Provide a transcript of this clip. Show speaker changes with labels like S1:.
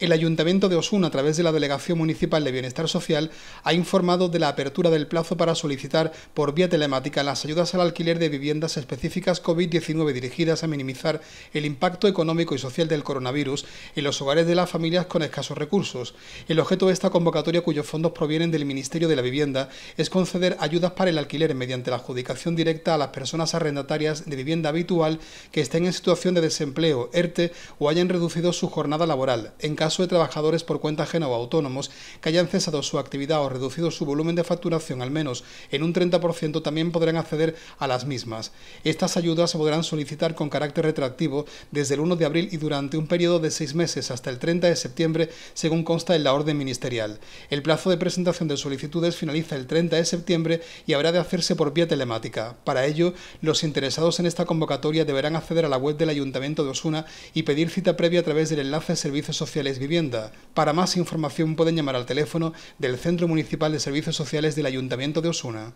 S1: El Ayuntamiento de Osuna, a través de la Delegación Municipal de Bienestar Social, ha informado de la apertura del plazo para solicitar por vía telemática las ayudas al alquiler de viviendas específicas COVID-19 dirigidas a minimizar el impacto económico y social del coronavirus en los hogares de las familias con escasos recursos. El objeto de esta convocatoria, cuyos fondos provienen del Ministerio de la Vivienda, es conceder ayudas para el alquiler mediante la adjudicación directa a las personas arrendatarias de vivienda habitual que estén en situación de desempleo, ERTE o hayan reducido su jornada laboral. En caso de trabajadores por cuenta ajena o autónomos que hayan cesado su actividad o reducido su volumen de facturación al menos en un 30% también podrán acceder a las mismas. Estas ayudas se podrán solicitar con carácter retroactivo desde el 1 de abril y durante un periodo de seis meses hasta el 30 de septiembre, según consta en la orden ministerial. El plazo de presentación de solicitudes finaliza el 30 de septiembre y habrá de hacerse por vía telemática. Para ello, los interesados en esta convocatoria deberán acceder a la web del Ayuntamiento de Osuna y pedir cita previa a través del enlace Servicios Sociales Vivienda. Para más información pueden llamar al teléfono del Centro Municipal de Servicios Sociales del Ayuntamiento de Osuna.